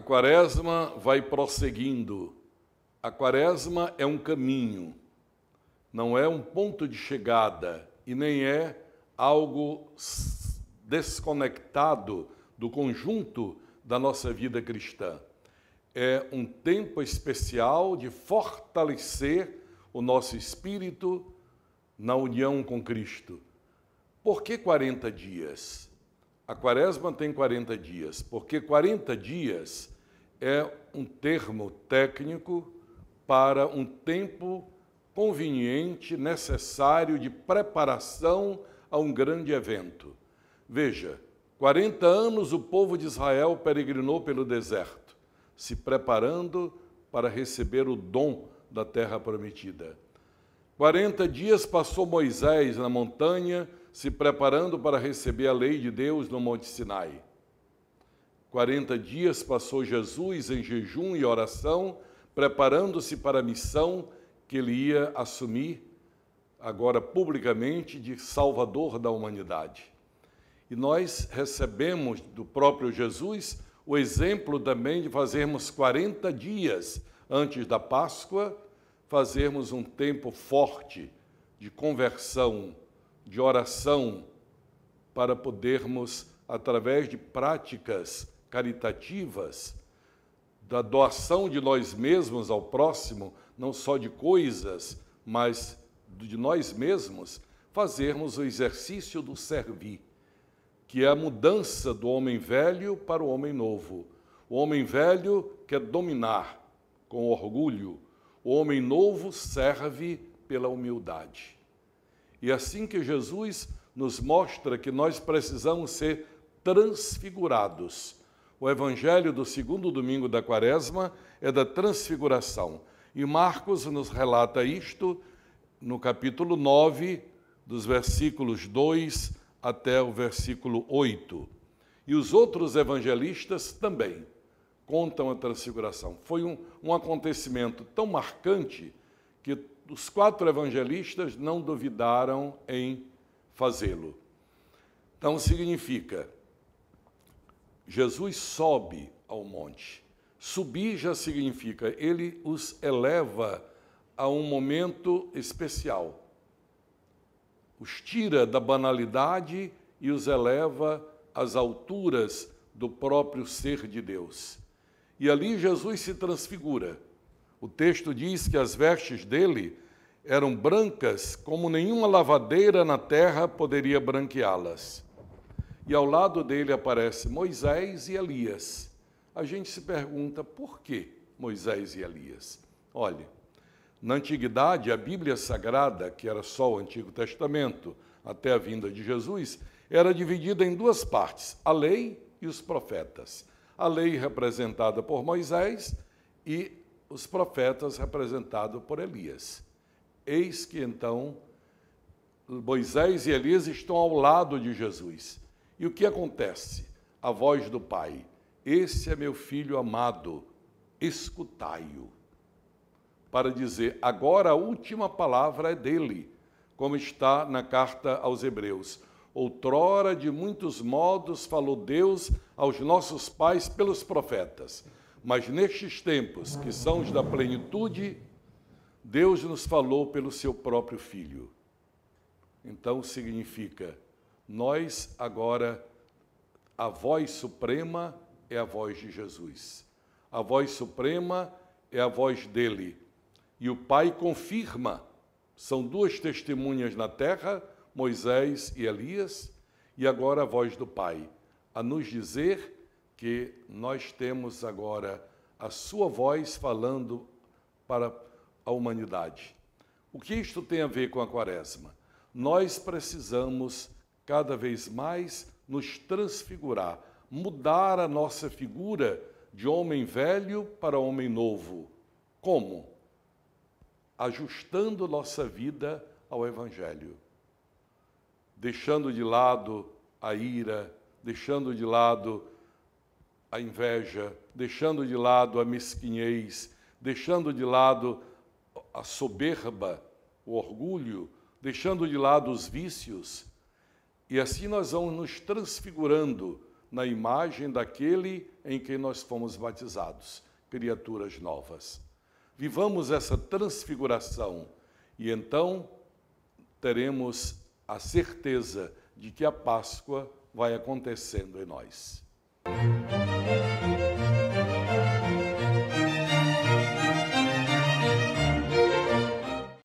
A quaresma vai prosseguindo. A quaresma é um caminho, não é um ponto de chegada e nem é algo desconectado do conjunto da nossa vida cristã. É um tempo especial de fortalecer o nosso espírito na união com Cristo. Por que 40 dias? A quaresma tem 40 dias, porque 40 dias é um termo técnico para um tempo conveniente, necessário de preparação a um grande evento. Veja, 40 anos o povo de Israel peregrinou pelo deserto, se preparando para receber o dom da terra prometida. 40 dias passou Moisés na montanha, se preparando para receber a lei de Deus no Monte Sinai. Quarenta dias passou Jesus em jejum e oração, preparando-se para a missão que ele ia assumir, agora publicamente, de Salvador da humanidade. E nós recebemos do próprio Jesus o exemplo também de fazermos 40 dias antes da Páscoa, fazermos um tempo forte de conversão, de oração, para podermos, através de práticas caritativas, da doação de nós mesmos ao próximo, não só de coisas, mas de nós mesmos, fazermos o exercício do servir, que é a mudança do homem velho para o homem novo. O homem velho quer dominar com orgulho, o homem novo serve pela humildade. E assim que Jesus nos mostra que nós precisamos ser transfigurados o evangelho do segundo domingo da quaresma é da transfiguração. E Marcos nos relata isto no capítulo 9, dos versículos 2 até o versículo 8. E os outros evangelistas também contam a transfiguração. Foi um, um acontecimento tão marcante que os quatro evangelistas não duvidaram em fazê-lo. Então significa Jesus sobe ao monte. Subir já significa ele os eleva a um momento especial. Os tira da banalidade e os eleva às alturas do próprio ser de Deus. E ali Jesus se transfigura. O texto diz que as vestes dele eram brancas como nenhuma lavadeira na terra poderia branqueá-las e ao lado dele aparece Moisés e Elias. A gente se pergunta por que Moisés e Elias? Olha, na antiguidade, a Bíblia Sagrada, que era só o Antigo Testamento até a vinda de Jesus, era dividida em duas partes: a lei e os profetas. A lei representada por Moisés e os profetas representados por Elias. Eis que então Moisés e Elias estão ao lado de Jesus. E o que acontece? A voz do pai: Esse é meu filho amado, escutai-o. Para dizer, agora a última palavra é dele, como está na carta aos Hebreus. Outrora, de muitos modos, falou Deus aos nossos pais pelos profetas. Mas nestes tempos, que são os da plenitude, Deus nos falou pelo seu próprio Filho. Então significa nós agora, a voz suprema é a voz de Jesus. A voz suprema é a voz dele. E o Pai confirma. São duas testemunhas na terra, Moisés e Elias, e agora a voz do Pai, a nos dizer que nós temos agora a sua voz falando para a humanidade. O que isto tem a ver com a quaresma? Nós precisamos cada vez mais nos transfigurar, mudar a nossa figura de homem velho para homem novo. Como? Ajustando nossa vida ao Evangelho, deixando de lado a ira, deixando de lado a inveja, deixando de lado a mesquinhez, deixando de lado a soberba, o orgulho, deixando de lado os vícios e assim nós vamos nos transfigurando na imagem daquele em quem nós fomos batizados, criaturas novas. Vivamos essa transfiguração e então teremos a certeza de que a Páscoa vai acontecendo em nós. Música